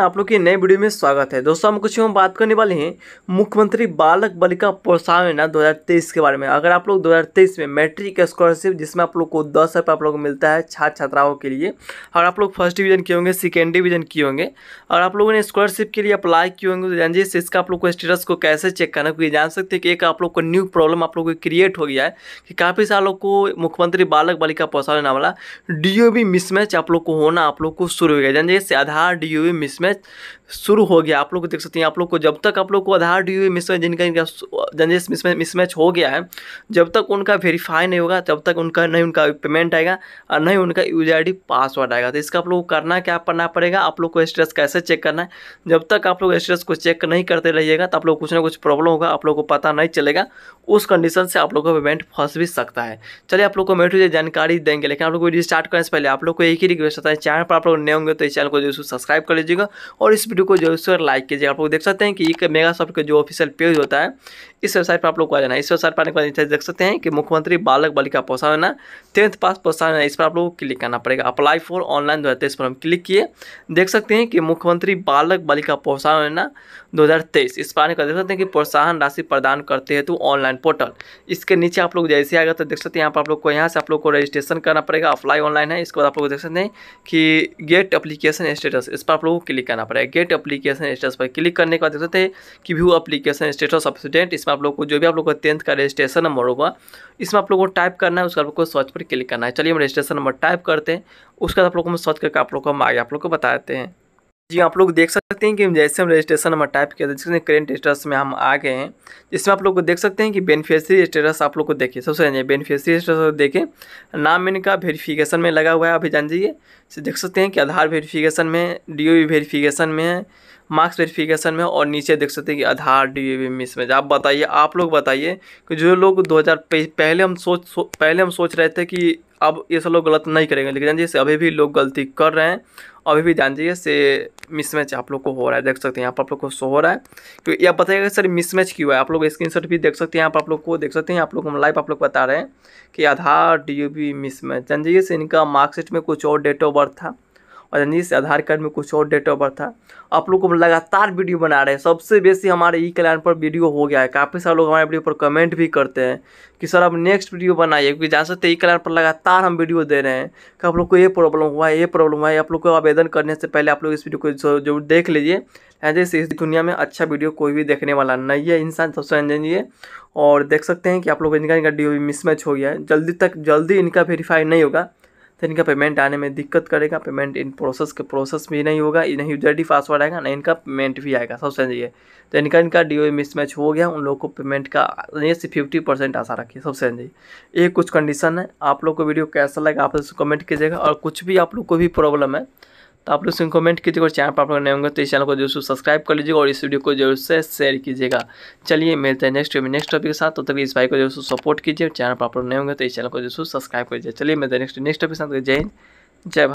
आप लोग की नए वीडियो में स्वागत है दोस्तों हम कुछ बात करने वाले हैं मुख्यमंत्री बालक बालिका प्रोत्साहन योजना दो के बारे में अगर आप लोग 2023 में मैट्रिक स्कॉलरशिप जिसमें आप लोग को दस रुपये आप लोग को मिलता है छात्र छात्राओं के लिए और आप लोग फर्स्ट डिवीजन किए होंगे सेकेंड डिवीजन किए होंगे और आप लोगों ने स्कॉलरशिप के लिए अप्लाई किए होंगे तो जानिए इसका आप लोग को स्टेटस को कैसे चेक करना क्योंकि जान सकते हैं कि एक आप लोग को न्यू प्रॉब्लम आप लोग को क्रिएट हो गया है कि काफ़ी सालों को मुख्यमंत्री बालक बालिका प्रोत्साहन योजना वाला डी मिसमैच आप लोग को होना आप लोग को शुरू हो गया जानिए आधार डी मिस मैच शुरू हो गया आप लोग देख सकते हैं आप लोग को जब तक आप लोग को आधार डी यू मिसमैच जिनका इनका जंजेस मिसमैच मिसमैच हो गया है जब तक उनका वेरीफाई नहीं होगा तब तक उनका नहीं उनका पेमेंट आएगा और नहीं उनका यूजर आई पासवर्ड आएगा तो इसका आप लोग को करना क्या करना पड़ेगा आप लोग को स्टेटस कैसे चेक करना है जब तक आप लोग स्टेटस को चेक नहीं करते रहिएगा तो आप लोग कुछ ना कुछ प्रॉब्लम होगा आप लोग को पता नहीं चलेगा उस कंडीशन से आप लोग का पेमेंट फंस भी सकता है चलिए आप लोग को मेट्रो जानकारी देंगे लेकिन आप लोग वीडियो स्टार्ट करने से पहले आप लोग को एक ही रिक्वेस्ट होता है चैनल पर आप लोग नए होंगे तो इस चैनल को जो सब्सक्राइब कर लीजिएगा जाएगा और इस वीडियो को जरूर से लाइक कीजिए आप लोग देख सकते हैं कि एक मेगा सॉफ्ट का जो ऑफिशियल पेज होता है इस वेबसाइट पर आप लोग को आ जाना इस वेबसाइट पर आने के बाद नीचे देख सकते हैं कि मुख्यमंत्री बालक बालिका प्रोत्साहन टेंथ पास प्रोत्साहन इस पर आप लोग को क्लिक करना पड़ेगा अप्लाई फॉर ऑनलाइन दो पर हम क्लिक किए देख सकते हैं कि मुख्यमंत्री बालक बालिका प्रोत्साहन 2023 इस बारे का देख सकते हैं कि प्रोत्साहन राशि प्रदान करते तो ऑनलाइन पोर्टल इसके नीचे आप लोग जैसे आएगा तो देख सकते हैं यहाँ पर आप लोग को यहाँ से आप लोग को रजिस्ट्रेशन करना पड़ेगा अप्लाई ऑनलाइन है इसके बाद आप लोग देख सकते हैं कि गेट अप्लीकेशन स्टेटस इस पर आप लोगों को क्लिक करना पड़ेगा गेट अप्लीकेशन स्टेटस पर क्लिक करने के बाद देख सकते हैं कि view application status of student इसमें आप लोग को जो भी आप लोग का टेंथ का रजिस्ट्रेशन नंबर होगा इसमें आप लोग को टाइप करना है उसका आप लोग को सर्च पर क्लिक करना है चलिए हम रजिस्ट्रेशन नंबर टाइप करते हैं उसके बाद आप लोग को हम सर्च करके आप लोग को हम आगे आप लोग को बताते हैं जी आप लोग देख सकते हैं कि जैसे हम रजिस्ट्रेशन नंबर टाइप किया था जिसमें करेंट स्टेटस में हम आ गए हैं जिसमें आप लोग को देख सकते हैं कि बेनिफिशियरी स्टेटस आप लोग को देखिए सबसे जानिए बेनिफिशियरी स्टेटस देखें नाम इनका वेरिफिकेशन में लगा हुआ है अभी जान जाइए देख सकते हैं कि आधार वेरिफिकेशन में डी ओ वेरिफिकेशन में है मार्क्स वेरिफिकेशन में और नीचे देख सकते हैं कि आधार डी वी मिस में आप बताइए आप लोग बताइए कि जो लोग हज़ार पहले हम सोच पहले हम सोच रहे थे कि अब ये सब लोग गलत नहीं करेंगे लेकिन जान से अभी भी लोग गलती कर रहे हैं अभी भी जान जाइए से मिसमैच आप लोग को हो रहा है देख सकते हैं यहाँ पर आप लोग को शो हो रहा है क्योंकि तो यह आप बताइएगा सर मिसमैच क्यों है आप लोग शॉट भी देख सकते हैं यहाँ पर आप लोग को देख सकते हैं आप लोग हम लाइव आप लोग बता रहे हैं कि आधार डी यू मिसमैच जान जाइए से इनका मार्कशीट में कुछ और डेट ऑफ बर्थ था और जिस आधार कार्ड में कुछ और डेट ऑफ बर्थ था आप लोग को लगातार वीडियो बना रहे हैं सबसे बेसी हमारे ई कल्याण पर वीडियो हो गया है काफ़ी सारे लोग हमारे वीडियो पर कमेंट भी करते हैं कि सर अब नेक्स्ट वीडियो बनाइए क्योंकि जा सकते तो ई कल्याण पर लगातार हम वीडियो दे रहे हैं कि आप लोग को ये प्रॉब्लम हुआ है ये प्रॉब्लम हुआ है आप लोग को आवेदन करने से पहले आप लोग इस वीडियो को जरूर देख लीजिए एज इस दुनिया में अच्छा वीडियो कोई भी देखने वाला नहीं है इंसान सबसे इंजीनियर और देख सकते हैं कि आप लोग इनका इनका डी मिसमैच हो गया है जल्दी तक जल्दी इनका वेरीफाई नहीं होगा तो इनका पेमेंट आने में दिक्कत करेगा पेमेंट इन प्रोसेस के प्रोसेस भी नहीं होगा ना यूजर डी पासवर्ड आएगा ना इनका पेमेंट भी आएगा सबसे समझिए तो इनका इनका डी ओ मिसमैच हो गया उन लोग को पेमेंट का से फिफ्टी परसेंट आशा रखिए सबसे समझिए ये कुछ कंडीशन है आप लोग को वीडियो कैसा लगेगा आप कमेंट कीजिएगा और कुछ भी आप लोग को भी प्रॉब्लम है तो आप लोग कमेंट कीजिएगा और चैनल पर आप लोग नए होंगे तो इस चैनल को जरूर से सब्सक्राइब कर लीजिएगा और इस वीडियो को जरूर से शेयर कीजिएगा चलिए मिलते हैं नेक्स्ट वीडियो नेक्स्ट टॉपिक के साथ तो तक इस भाई को जरूर सपोर्ट कीजिए और चैनल पर आप लोग नए होंगे तो इस चैनल को जरूर सब्सक्राइब लीजिए चलिए मिलते हैं नेक्स्ट नेक्स्ट टॉपिक के साथ जय जय